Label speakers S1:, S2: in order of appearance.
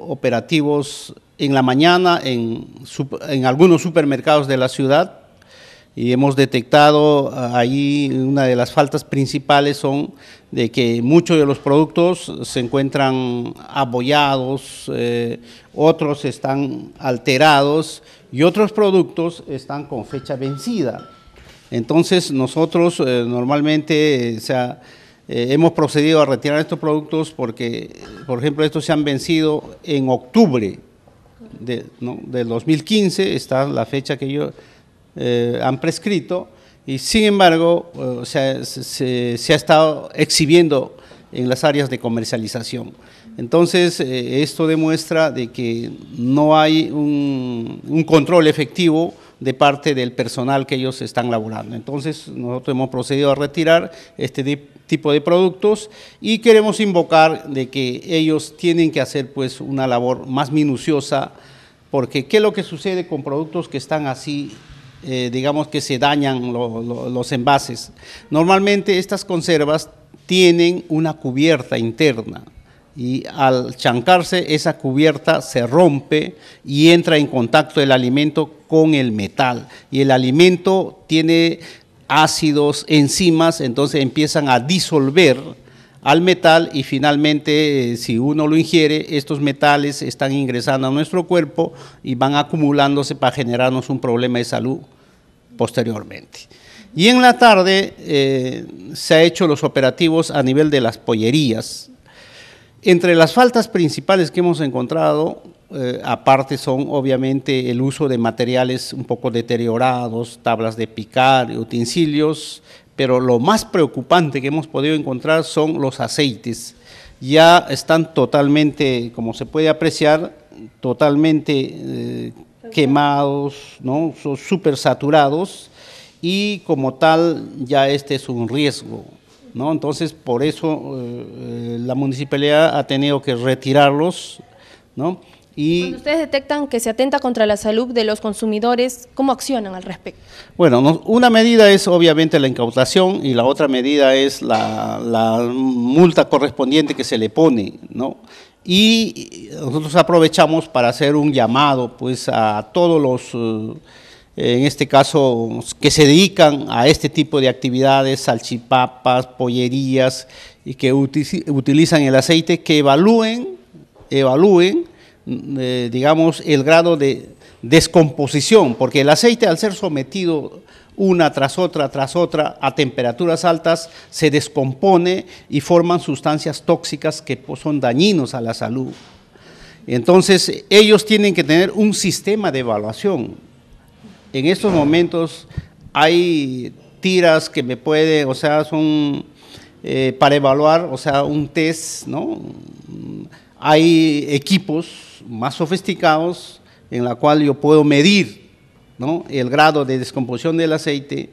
S1: operativos en la mañana en, algunos supermercados de la ciudad y hemos detectado ah, ahí una de las faltas principales son de que muchos de los productos se encuentran abollados, eh, otros están alterados y otros productos están con fecha vencida. Entonces nosotros eh, normalmente, o eh, sea, eh, hemos procedido a retirar estos productos porque, por ejemplo, estos se han vencido en octubre del 2015, está la fecha que ellos eh, han prescrito, y sin embargo eh, se, ha estado exhibiendo en las áreas de comercialización. Entonces, esto demuestra de que no hay un control efectivo de parte del personal que ellos están laborando. Entonces, nosotros hemos procedido a retirar este tipo de productos y queremos invocar de que ellos tienen que hacer pues una labor más minuciosa, porque ¿qué es lo que sucede con productos que están así eh, digamos que se dañan los envases. Normalmente estas conservas tienen una cubierta interna y al chancarse esa cubierta se rompe y entra en contacto el alimento con el metal y el alimento tiene ácidos, enzimas, entonces empiezan a disolver al metal y finalmente eh, si uno lo ingiere, estos metales están ingresando a nuestro cuerpo y van acumulándose para generarnos un problema de salud posteriormente. Y en la tarde eh, se han hecho los operativos a nivel de las pollerías, entre las faltas principales que hemos encontrado, eh, aparte son obviamente el uso de materiales un poco deteriorados, tablas de picar, utensilios, pero lo más preocupante que hemos podido encontrar son los aceites. Ya están totalmente, como se puede apreciar, totalmente eh, quemados, ¿no? son súper saturados y como tal ya este es un riesgo. ¿no? Entonces, por eso eh, eh, la municipalidad ha tenido que retirarlos, ¿no? Y Cuando ustedes detectan que se atenta contra la salud de los consumidores, ¿cómo accionan al respecto? Bueno, una medida es obviamente la incautación y la otra medida es la, multa correspondiente que se le pone, ¿no? Y nosotros aprovechamos para hacer un llamado, pues, a todos los... Eh, en este caso, que se dedican a este tipo de actividades, salchipapas, pollerías, y que utilizan el aceite, que evalúen, evalúen, eh, digamos, el grado de descomposición, porque el aceite al ser sometido una tras otra, tras otra, a temperaturas altas, se descompone y forman sustancias tóxicas que pues, son dañinos a la salud. Entonces, ellos tienen que tener un sistema de evaluación en estos momentos hay tiras que me pueden, o sea, son eh, para evaluar, o sea, un test, ¿no? Hay equipos más sofisticados en la cual yo puedo medir ¿no? el grado de descomposición del aceite.